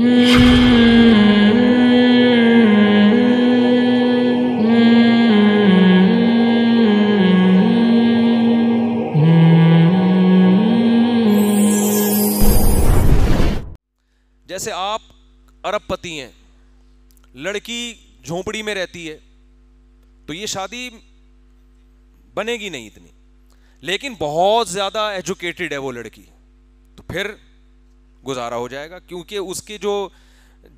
जैसे आप अरबपति हैं लड़की झोंपड़ी में रहती है तो ये शादी बनेगी नहीं इतनी लेकिन बहुत ज़्यादा एजुकेटेड है वो लड़की तो फिर गुजारा हो जाएगा क्योंकि उसकी जो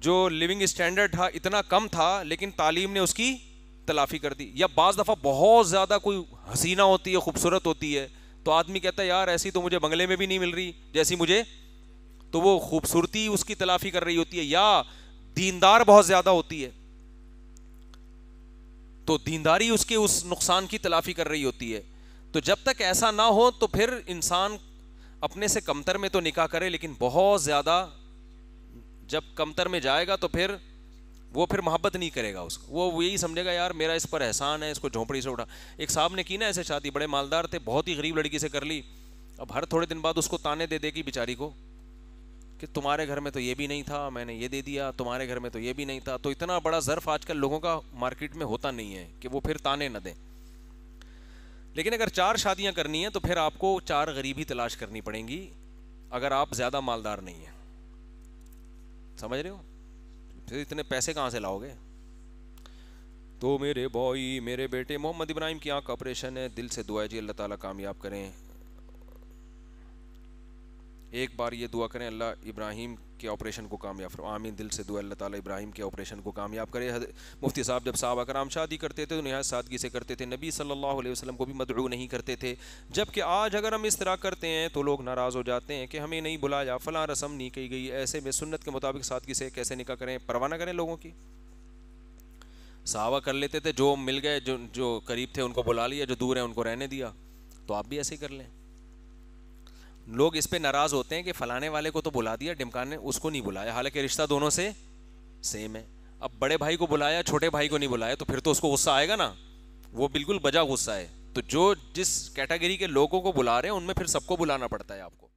जो लिविंग स्टैंडर्ड था इतना कम था लेकिन तालीम ने उसकी तलाफी कर दी या बज़ दफ़ा बहुत ज़्यादा कोई हसीना होती है खूबसूरत होती है तो आदमी कहता है यार ऐसी तो मुझे बंगले में भी नहीं मिल रही जैसी मुझे तो वो खूबसूरती उसकी तलाफी कर रही होती है या दीनदार बहुत ज़्यादा होती है तो दीनदारी उसके उस नुकसान की तलाफी कर रही होती है तो जब तक ऐसा ना हो तो फिर इंसान अपने से कमतर में तो निकाह करे लेकिन बहुत ज़्यादा जब कमतर में जाएगा तो फिर वो फिर मोहब्बत नहीं करेगा उसको वो यही समझेगा यार मेरा इस पर एहसान है इसको झोंपड़ी से उठा एक साहब ने की ना ऐसे शादी बड़े मालदार थे बहुत ही गरीब लड़की से कर ली अब हर थोड़े दिन बाद उसको ताने दे देगी बेचारी को कि तुम्हारे घर में तो ये भी नहीं था मैंने ये दे दिया तुम्हारे घर में तो ये भी नहीं था तो इतना बड़ा ज़र्फ आजकल लोगों का मार्केट में होता नहीं है कि वो फिर ताने न दें लेकिन अगर चार शादियां करनी है तो फिर आपको चार गरीबी तलाश करनी पड़ेंगी अगर आप ज़्यादा मालदार नहीं हैं समझ रहे हो फिर इतने पैसे कहाँ से लाओगे तो मेरे भाई मेरे बेटे मोहम्मद इब्राहिम की आँख ऑपरेशन है दिल से दुआ जी अल्लाह ताला कामयाब करें एक बार ये दुआ करें अल्लाह इब्राहिम के ऑपरेशन को कामयाब फरमा आमीन दिल से दुआ अल्लाह ताला इब्राहिम के ऑपरेशन को कामयाब करे मुफ्ती साहब जब साहब अकराम शादी करते थे तो नहायत सादगी से करते थे नबी सल्लल्लाहु अलैहि वसल्लम को भी मदरू नहीं करते थे जबकि आज अगर हम इस तरह करते हैं तो लोग नाराज़ हो जाते हैं कि हमें नहीं बुलाया फ़लाँ रस्म नहीं की गई ऐसे में सुन्नत के मुताबिक सादगी से कैसे निका करें परवाना करें लोगों की सावा कर लेते थे जो मिल गए जो जो करीब थे उनको बुला लिया जो दूर हैं उनको रहने दिया तो आप भी ऐसे ही कर लें लोग इस पे नाराज़ होते हैं कि फलाने वाले को तो बुला दिया डिमकान ने उसको नहीं बुलाया हालांकि रिश्ता दोनों से सेम है अब बड़े भाई को बुलाया छोटे भाई को नहीं बुलाया तो फिर तो उसको गुस्सा आएगा ना वो बिल्कुल बजा गुस्सा है तो जो जिस कैटेगरी के लोगों को बुला रहे हैं उनमें फिर सबको बुलाना पड़ता है आपको